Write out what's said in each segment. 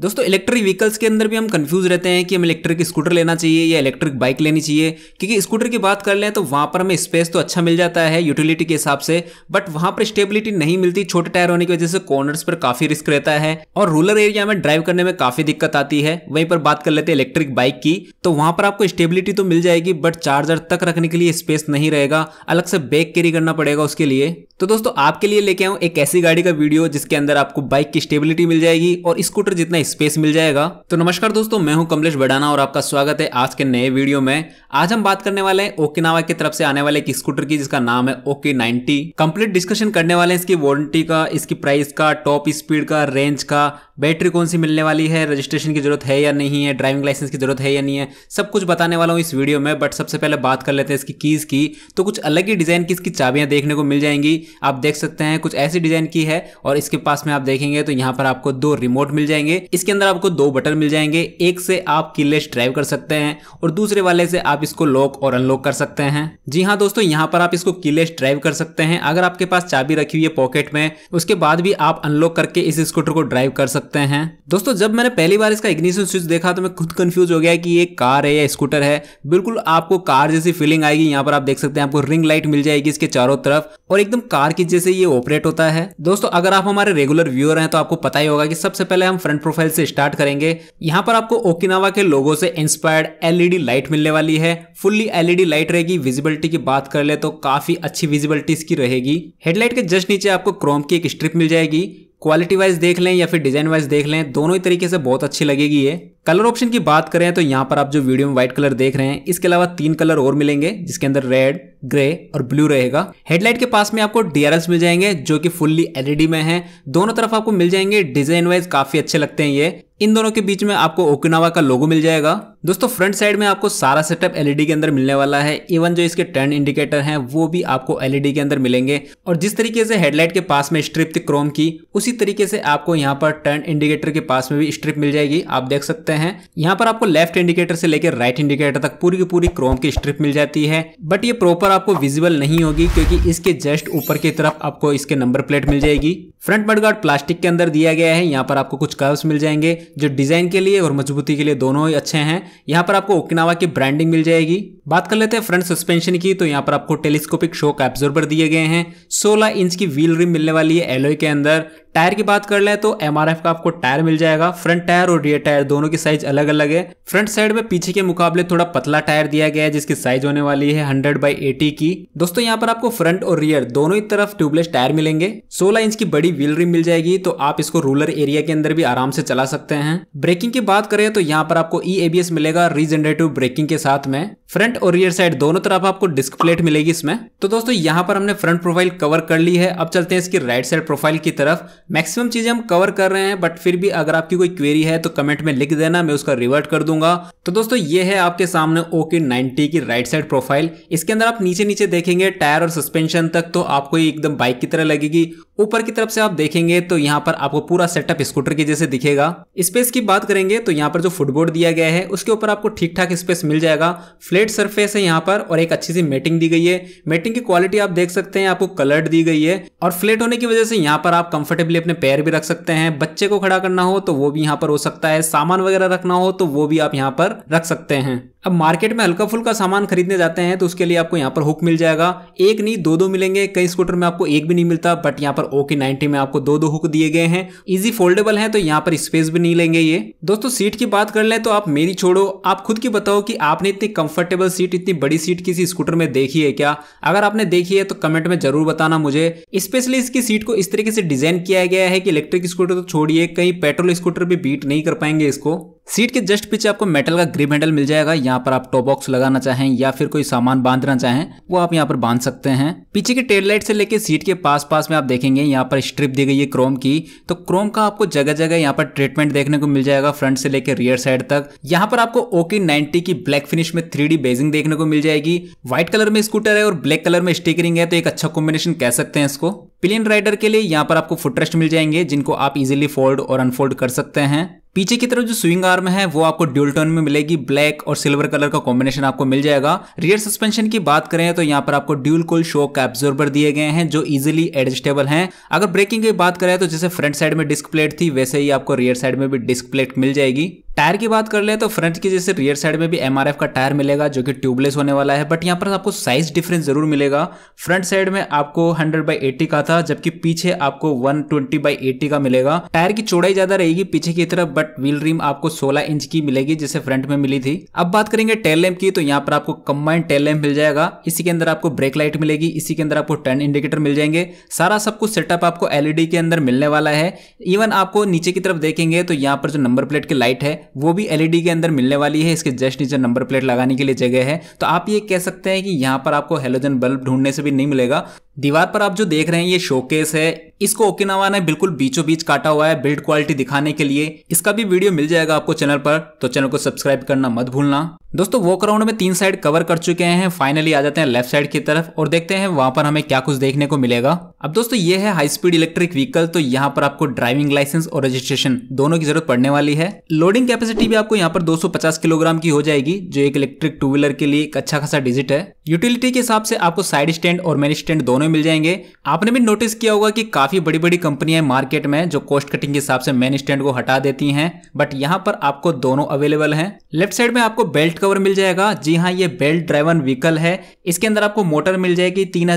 दोस्तों electric vehicles के अंदर भी हम कंफ्यूज रहते हैं कि हम इलेक्ट्रिक स्कूटर लेना चाहिए या इलेक्ट्रिक बाइक लेनी चाहिए क्योंकि स्कूटर की बात कर लें तो वहाँ पर हमें स्पेस तो अच्छा मिल जाता है यूटिलिटी के हिसाब से बट वहाँ पर स्टेबिलिटी नहीं मिलती छोटे टायर होने की वजह से कॉर्नर्स पर काफ़ी रिस्क रहता है और रूरल एरिया में ड्राइव करने में काफ़ी दिक्कत आती है वहीं पर बात कर लेते हैं इलेक्ट्रिक बाइक की तो वहाँ पर आपको स्टेबिलिटी तो मिल जाएगी बट चार्जर तक रखने के लिए स्पेस नहीं रहेगा अलग से बैग कैरी करना पड़ेगा उसके लिए तो दोस्तों आपके लिए लेके आऊँ एक ऐसी गाड़ी का वीडियो जिसके अंदर आपको बाइक की स्टेबिलिटी मिल जाएगी और स्कूटर जितना स्पेस मिल जाएगा तो नमस्कार दोस्तों मैं हूं कमलेश बडाना और आपका स्वागत है आज के नए वीडियो में आज हम बात करने वाले हैं ओकिनावा की तरफ से आने वाले एक स्कूटर की जिसका नाम है ओके नाइनटी कंप्लीट डिस्कशन करने वाले हैं इसकी वारंटी का इसकी प्राइस का टॉप स्पीड का रेंज का बैटरी कौन सी मिलने वाली है रजिस्ट्रेशन की जरूरत है या नहीं है ड्राइविंग लाइसेंस की जरूरत है या नहीं है सब कुछ बताने वाला हूँ इस वीडियो में बट सबसे पहले बात कर लेते हैं इसकी कीज़ की तो कुछ अलग ही डिज़ाइन की इसकी चाबियां देखने को मिल जाएंगी आप देख सकते हैं कुछ ऐसी डिज़ाइन की है और इसके पास में आप देखेंगे तो यहाँ पर आपको दो रिमोट मिल जाएंगे इसके अंदर आपको दो बटन मिल जाएंगे एक से आप कीलेस ड्राइव कर सकते हैं और दूसरे वाले से आप इसको लॉक और अनलॉक कर सकते हैं जी हाँ दोस्तों यहाँ पर आप इसको कीलेस ड्राइव कर सकते हैं अगर आपके पास चाबी रखी हुई है पॉकेट में उसके बाद भी आप अनलॉक करके इस स्कूटर को ड्राइव कर सकते हैं दोस्तों जब मैंने पहली बार इसका इग्निशन स्विच देखा तो मैं खुद कंफ्यूज हो गया कि ये कार है या स्कूटर है बिल्कुल आपको कार जैसी फीलिंग आएगी यहाँ पर आप देख सकते हैं आपको रिंग लाइट मिल जाएगी इसके चारों तरफ और एकदम कार की जैसे ये ऑपरेट होता है दोस्तों अगर आप हमारे रेगुलर व्यूअर हैं तो आपको पता ही होगा कि सबसे पहले हम फ्रंट प्रोफाइल प्रोफाइल से स्टार्ट करेंगे यहाँ पर आपको ओकिनावा के लोगों से इंस्पायर्ड एलईडी लाइट मिलने वाली है फुल्ली एलईडी लाइट रहेगी विजिबिलिटी की बात कर ले तो काफी अच्छी विजिबिलिटी इसकी रहेगी हेडलाइट के जस्ट नीचे आपको क्रोम की एक स्ट्रिप मिल जाएगी क्वालिटी वाइज देख लें या फिर डिजाइन वाइज देख लें दोनों ही तरीके से बहुत अच्छी लगेगी ये कलर ऑप्शन की बात करें तो यहाँ पर आप जो वीडियो में व्हाइट कलर देख रहे हैं इसके अलावा तीन कलर और मिलेंगे जिसके अंदर रेड ग्रे और ब्लू रहेगा हेडलाइट के पास में आपको डीआरएस मिल जाएंगे जो कि फुल्ली एलईडी e में है दोनों तरफ आपको मिल जाएंगे डिजाइन वाइज काफी अच्छे लगते हैं ये इन दोनों के बीच में आपको ओकिनावा का लोगो मिल जाएगा दोस्तों फ्रंट साइड में आपको सारा सेटअप एलईडी e के अंदर मिलने वाला है इवन जो इसके टर्न इंडिकेटर हैं वो भी आपको एलईडी e के अंदर मिलेंगे और जिस तरीके से हेडलाइट के पास में स्ट्रिप थी क्रोम की उसी तरीके से आपको यहाँ पर टर्न इंडिकेटर के पास में भी स्ट्रिप मिल जाएगी आप देख सकते हैं यहाँ पर आपको लेफ्ट इंडिकेटर से लेकर राइट इंडिकेटर तक पूरी की पूरी क्रोम की स्ट्रिप मिल जाती है बट ये प्रॉपर आपको विजिबल नहीं होगी क्योंकि इसके जस्ट ऊपर की तरफ आपको इसके नंबर प्लेट मिल जाएगी फ्रंट मडगार्ड प्लास्टिक के अंदर दिया गया है यहाँ पर आपको कुछ कर्व्स मिल जाएंगे जो डिजाइन के लिए और मजबूती के लिए दोनों ही अच्छे हैं यहाँ पर आपको ओकिनावा की ब्रांडिंग मिल जाएगी बात कर लेते हैं फ्रंट सस्पेंशन की तो यहाँ पर आपको टेलीस्कोपिक शोक एब्जॉर्बर दिए गए हैं 16 इंच की व्हील रिम मिलने वाली है एलोय के अंदर टायर की बात कर ले तो एम का आपको टायर मिल जाएगा फ्रंट टायर और रियर टायर दोनों की साइज अलग अलग है फ्रंट साइड में पीछे के मुकाबले थोड़ा पतला टायर दिया गया है जिसकी साइज होने वाली है हंड्रेड बाई एटी की दोस्तों यहाँ पर आपको फ्रंट और रियर दोनों ही तरफ ट्यूबलेस टायर मिलेंगे सोलह इंच की बड़ी व्हील रिम मिल जाएगी तो आप इसको रूरल एरिया के अंदर भी आराम से चला सकते हैं ब्रेकिंग की बात करें तो यहाँ पर आपको ई e मिलेगा रीजनरेटिव ब्रेकिंग के साथ में फ्रंट और रियर साइड दोनों तरफ आपको डिस्क प्लेट मिलेगी इसमें तो दोस्तों यहाँ पर हमने फ्रंट प्रोफाइल कवर कर ली है अब चलते हैं इसकी राइट साइड प्रोफाइल की तरफ मैक्सिमम चीजें हम कवर कर रहे हैं बट फिर भी अगर आपकी कोई क्वेरी है तो कमेंट में लिख देना मैं उसका रिवर्ट कर दूंगा तो दोस्तों ये है आपके सामने ओके नाइनटी की राइट साइड प्रोफाइल इसके अंदर आप नीचे नीचे देखेंगे टायर और सस्पेंशन तक तो आपको एकदम बाइक की तरह लगेगी ऊपर की तरफ से आप देखेंगे तो यहाँ पर आपको पूरा सेटअप स्कूटर के जैसे दिखेगा स्पेस की बात करेंगे तो यहाँ पर जो फुटबोर्ड दिया गया है उसके के ऊपर आपको ठीक ठाक स्पेस मिल जाएगा फ्लेट सरफेस है यहाँ पर और एक अच्छी सी मेटिंग दी गई है मेटिंग की क्वालिटी आप देख सकते हैं आपको कलर्ड दी गई है और फ्लेट होने की वजह से यहाँ पर आप कंफर्टेबली अपने पैर भी रख सकते हैं बच्चे को खड़ा करना हो तो वो भी यहाँ पर हो सकता है सामान वगैरह रखना हो तो वो भी आप यहाँ पर रख सकते हैं अब मार्केट में हल्का फुल्का सामान खरीदने जाते हैं तो उसके लिए आपको यहाँ पर हुक मिल जाएगा एक नहीं दो दो मिलेंगे कई स्कूटर में आपको एक भी नहीं मिलता बट यहाँ पर ओके नाइनटी में आपको दो दो हुक दिए गए हैं इजी फोल्डेबल है तो यहाँ पर स्पेस भी नहीं लेंगे ये दोस्तों सीट की बात कर ले तो आप मेरी छोड़ो छोड़ो आप खुद की बताओ कि आपने इतनी कंफर्टेबल सीट इतनी बड़ी सीट किसी स्कूटर में देखी है क्या अगर आपने देखी है तो कमेंट में जरूर बताना मुझे स्पेशली इसकी सीट को इस तरीके से डिजाइन किया गया है कि इलेक्ट्रिक स्कूटर तो छोड़िए कहीं पेट्रोल स्कूटर भी बीट नहीं कर पाएंगे इसको सीट के जस्ट पीछे आपको मेटल का ग्रिप हैंडल मिल जाएगा यहाँ पर आप टॉप बॉक्स लगाना चाहें या फिर कोई सामान बांधना चाहें वो आप यहाँ पर बांध सकते हैं पीछे के टेल लाइट से लेके सीट के पास पास में आप देखेंगे यहाँ पर स्ट्रिप दी गई है क्रोम की तो क्रोम का आपको जगह जगह यहाँ पर ट्रीटमेंट देखने को मिल जाएगा फ्रंट से लेकर रियर साइड तक यहाँ पर आपको ओके नाइनटी की ब्लैक फिनिश में थ्री बेजिंग देखने को मिल जाएगी व्हाइट कलर में स्कूटर है और ब्लैक कलर में स्टिकरिंग है तो एक अच्छा कॉम्बिनेशन कह सकते हैं इसको प्लेन राइडर के लिए यहाँ पर आपको फुटरेस्ट मिल जाएंगे जिनको आप इजिली फोल्ड और अनफोल्ड कर सकते हैं पीछे की तरफ जो स्विंग आर्म है वो आपको ड्यूल टर्न में मिलेगी ब्लैक और सिल्वर कलर का कॉम्बिनेशन आपको मिल जाएगा रियर सस्पेंशन की बात करें तो यहाँ पर आपको ड्यूल कोल शॉक एब्जॉर्बर दिए गए हैं जो इजिली एडजस्टेबल हैं अगर ब्रेकिंग की बात करें तो जैसे फ्रंट साइड में डिस्क प्लेट थी वैसे ही आपको रियर साइड में भी डिस्क प्लेट मिल जाएगी टायर की बात कर ले तो फ्रंट की जैसे रियर साइड में भी एम का टायर मिलेगा जो कि ट्यूबलेस होने वाला है बट यहाँ पर आपको साइज डिफरेंस जरूर मिलेगा फ्रंट साइड में आपको 100 बाई एटी का था जबकि पीछे आपको 120 बाई एटी का मिलेगा टायर की चौड़ाई ज्यादा रहेगी पीछे की तरफ बट व्हील रिम आपको 16 इंच की मिलेगी जैसे फ्रंट में मिली थी अब बात करेंगे टेल लैम्प की तो यहाँ पर आपको कम्बाइंड टेल लैम्प मिल जाएगा इसी के अंदर आपको ब्रेक लाइट मिलेगी इसी के अंदर आपको टर्न इंडिकेटर मिल जाएंगे सारा सब कुछ सेटअप आपको एलईडी e के अंदर मिलने वाला है इवन आपको नीचे की तरफ देखेंगे तो यहाँ पर जो नंबर प्लेट की लाइट है वो भी एलईडी e के अंदर मिलने वाली है इसके जस्ट नीचे नंबर प्लेट लगाने के लिए जगह है तो आप ये कह सकते हैं कि यहाँ पर आपको हेलोजन बल्ब ढूंढने से भी नहीं मिलेगा दीवार पर आप जो देख रहे हैं ये शोकेस है इसको ओकिनावा ने बिल्कुल बीचों बीच काटा हुआ है बिल्ड क्वालिटी दिखाने के लिए इसका भी वीडियो मिल जाएगा आपको चैनल पर तो चैनल को सब्सक्राइब करना मत भूलना दोस्तों वो राउंड में तीन साइड कवर कर चुके हैं फाइनली आ जाते हैं लेफ्ट साइड की तरफ और देखते हैं वहां पर हमें क्या कुछ देखने को मिलेगा अब दोस्तों ये है हाई स्पीड इलेक्ट्रिक व्हीकल तो यहाँ पर आपको ड्राइविंग लाइसेंस और रजिस्ट्रेशन दोनों की जरूरत पड़ने वाली है लोडिंग कैपेसिटी भी आपको यहाँ पर दो किलोग्राम की हो जाएगी जो एक इलेक्ट्रिक टू व्हीलर के लिए एक अच्छा खासा डिजिट है यूटिलिटी के हिसाब से आपको साइड स्टैंड और मेन स्टैंड दोनों मिल जाएंगे आपने भी नोटिस किया होगा कि काफी बड़ी बड़ी कंपनियां मार्केट में जो कॉस्ट कटिंग के हिसाब से मेन स्टैंड को हटा देती हैं बट यहाँ पर आपको दोनों अवेलेबल हैं लेफ्ट साइड में आपको बेल्ट कवर मिल जाएगा जी हाँ ये बेल्ट ड्राइवन व्हीकल है इसके अंदर आपको मोटर मिल जाएगी तीन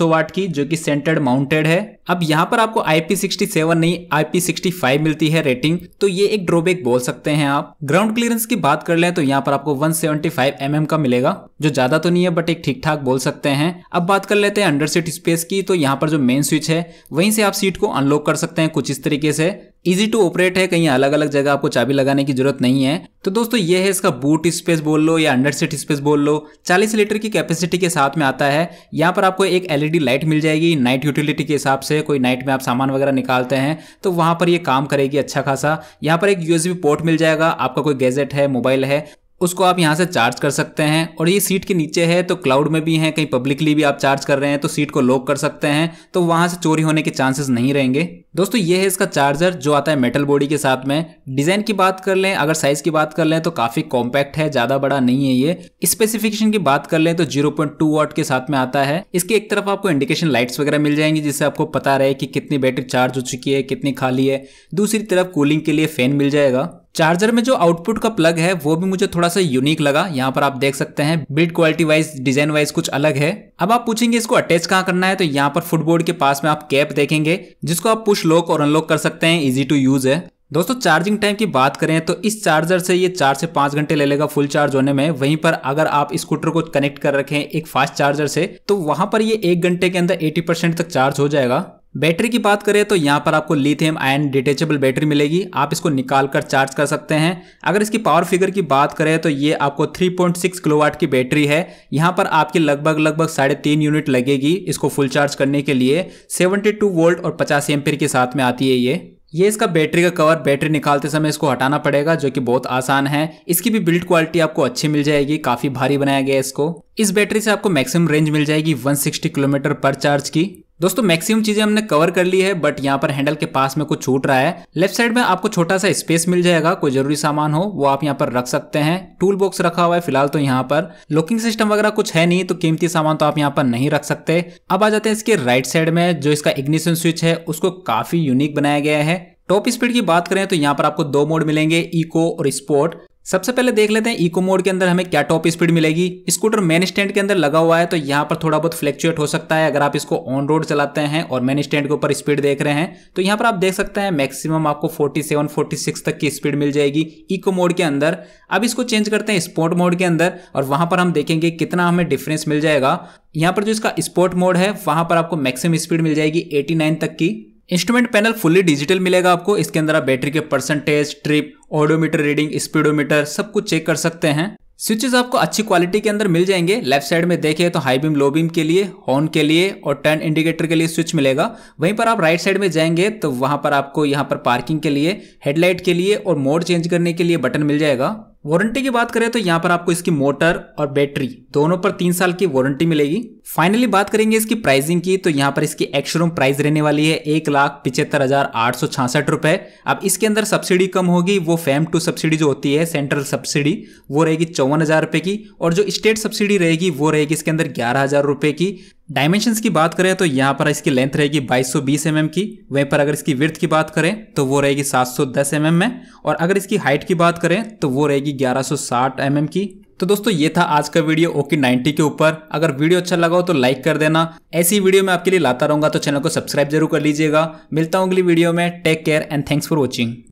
वाट की जो की सेंटर्ड माउंटेड है अब यहाँ पर आपको IP67 नहीं IP65 मिलती है रेटिंग तो ये एक ड्रॉबैक बोल सकते हैं आप ग्राउंड क्लियरेंस की बात कर लें तो यहाँ पर आपको 175 सेवेंटी mm का मिलेगा जो ज्यादा तो नहीं है बट बट एक ठीक ठाक बोल सकते हैं अब बात कर लेते हैं अंडर सीट स्पेस की तो यहाँ पर जो मेन स्विच है वहीं से आप सीट को अनलॉक कर सकते हैं कुछ इस तरीके से इजी टू ऑपरेट है कहीं अलग अलग जगह आपको चाबी लगाने की जरूरत नहीं है तो दोस्तों ये है इसका बूट स्पेस बोल लो या अंडर सीट स्पेस बोल लो 40 लीटर की कैपेसिटी के साथ में आता है यहाँ पर आपको एक एलईडी लाइट e मिल जाएगी नाइट यूटिलिटी के हिसाब से कोई नाइट में आप सामान वगैरह निकालते हैं तो वहां पर ये काम करेगी अच्छा खासा यहाँ पर एक यूएसबी पोर्ट मिल जाएगा आपका कोई गैजेट है मोबाइल है उसको आप यहाँ से चार्ज कर सकते हैं और ये सीट के नीचे है तो क्लाउड में भी हैं कहीं पब्लिकली भी आप चार्ज कर रहे हैं तो सीट को लॉक कर सकते हैं तो वहाँ से चोरी होने के चांसेस नहीं रहेंगे दोस्तों ये है इसका चार्जर जो आता है मेटल बॉडी के साथ में डिज़ाइन की बात कर लें अगर साइज़ की बात कर लें तो काफ़ी कॉम्पैक्ट है ज़्यादा बड़ा नहीं है ये स्पेसिफिकेशन की बात कर लें तो 0.2 पॉइंट के साथ में आता है इसके एक तरफ आपको इंडिकेशन लाइट्स वगैरह मिल जाएंगी जिससे आपको पता रहे कि कितनी बैटरी चार्ज हो चुकी है कितनी खाली है दूसरी तरफ कूलिंग के लिए फ़ैन मिल जाएगा चार्जर में जो आउटपुट का प्लग है वो भी मुझे थोड़ा सा यूनिक लगा यहाँ पर आप देख सकते हैं build quality wise design wise कुछ अलग है अब आप पूछेंगे इसको अटैच कहाँ करना है तो यहाँ पर फुटबोर्ड के पास में आप कैप देखेंगे जिसको आप पुश लॉक और अनलॉक कर सकते हैं इजी टू यूज है दोस्तों चार्जिंग टाइम की बात करें तो इस चार्जर से ये चार से पांच घंटे ले लेगा फुल चार्ज होने में वहीं पर अगर आप स्कूटर को कनेक्ट कर रखें एक फास्ट चार्जर से तो वहां पर ये एक घंटे के अंदर 80 परसेंट तक चार्ज हो जाएगा बैटरी की बात करें तो यहाँ पर आपको लिथियम आयन डिटेचेबल बैटरी मिलेगी आप इसको निकाल कर चार्ज कर सकते हैं अगर इसकी पावर फिगर की बात करें तो ये आपको 3.6 किलोवाट की बैटरी है यहाँ पर आपकी लगभग लगभग साढ़े तीन यूनिट लगेगी इसको फुल चार्ज करने के लिए 72 वोल्ट और 50 एम के साथ में आती है ये ये इसका बैटरी का कवर बैटरी निकालते समय इसको हटाना पड़ेगा जो कि बहुत आसान है इसकी भी बिल्ड क्वालिटी आपको अच्छी मिल जाएगी काफी भारी बनाया गया है इसको इस बैटरी से आपको मैक्सिमम रेंज मिल जाएगी 160 किलोमीटर पर चार्ज की दोस्तों मैक्सिमम चीजें हमने कवर कर ली है बट यहाँ पर हैंडल के पास में कुछ छूट रहा है लेफ्ट साइड में आपको छोटा सा स्पेस मिल जाएगा कोई जरूरी सामान हो वो आप यहाँ पर रख सकते हैं टूल बॉक्स रखा हुआ है फिलहाल तो यहाँ पर लॉकिंग सिस्टम वगैरह कुछ है नहीं तो कीमती सामान तो आप यहाँ पर नहीं रख सकते अब आ जाते हैं इसके राइट साइड में जो इसका इग्निशन स्विच है उसको काफी यूनिक बनाया गया है टॉप स्पीड की बात करें तो यहाँ पर आपको दो मोड मिलेंगे इको और स्पोर्ट सबसे पहले देख लेते हैं इको मोड के अंदर हमें क्या टॉप स्पीड मिलेगी स्कूटर मेन स्टैंड के अंदर लगा हुआ है तो यहाँ पर थोड़ा बहुत फ्लेक्चुएट हो सकता है अगर आप इसको ऑन रोड चलाते हैं और मेन स्टैंड के ऊपर स्पीड देख रहे हैं तो यहाँ पर आप देख सकते हैं मैक्सिमम आपको 47, 46 तक की स्पीड मिल जाएगी इको मोड के अंदर अब इसको चेंज करते हैं स्पोर्ट मोड के अंदर और वहां पर हम देखेंगे कितना हमें डिफरेंस मिल जाएगा यहाँ पर जो इसका स्पोर्ट मोड है वहां पर आपको मैक्सिमम स्पीड मिल जाएगी 89 तक की इंस्ट्रूमेंट पैनल फुल्ली डिजिटल मिलेगा आपको इसके अंदर आप बैटरी के percentage trip odometer reading speedometer सब कुछ चेक कर सकते हैं स्विचेस आपको अच्छी क्वालिटी के अंदर मिल जाएंगे लेफ्ट साइड में देखें तो हाई बीम लो बीम के लिए हॉर्न के लिए और टर्न इंडिकेटर के लिए स्विच मिलेगा वहीं पर आप राइट साइड में जाएंगे तो वहां पर आपको यहां पर पार्किंग के लिए हेडलाइट के लिए और मोड चेंज करने के लिए बटन मिल जाएगा वारंटी की बात करें तो यहाँ पर आपको इसकी मोटर और बैटरी दोनों पर तीन साल की वारंटी मिलेगी फाइनली बात करेंगे इसकी प्राइसिंग की तो यहाँ पर इसकी एक्सरूम प्राइस रहने वाली है एक लाख पिछहत्तर हजार आठ सौ छासठ रुपए अब इसके अंदर सब्सिडी कम होगी वो फैम टू सब्सिडी जो होती है सेंट्रल सब्सिडी वो रहेगी चौवन हजार रुपए की और जो स्टेट सब्सिडी रहेगी वो रहेगी इसके अंदर ग्यारह हजार रुपए की डायमेंशंस की बात करें तो यहाँ पर इसकी लेंथ रहेगी 2220 सौ mm की वहीं पर अगर इसकी विर्थ की बात करें तो वो रहेगी 710 सौ mm में और अगर इसकी हाइट की बात करें तो वो रहेगी 1160 सौ mm की तो दोस्तों ये था आज का वीडियो ओके 90 के ऊपर अगर वीडियो अच्छा लगा हो तो लाइक कर देना ऐसी वीडियो मैं आपके लिए लाता रहूंगा तो चैनल को सब्सक्राइब जरूर कर लीजिएगा मिलता हूँ अगली वीडियो में take care and thanks for watching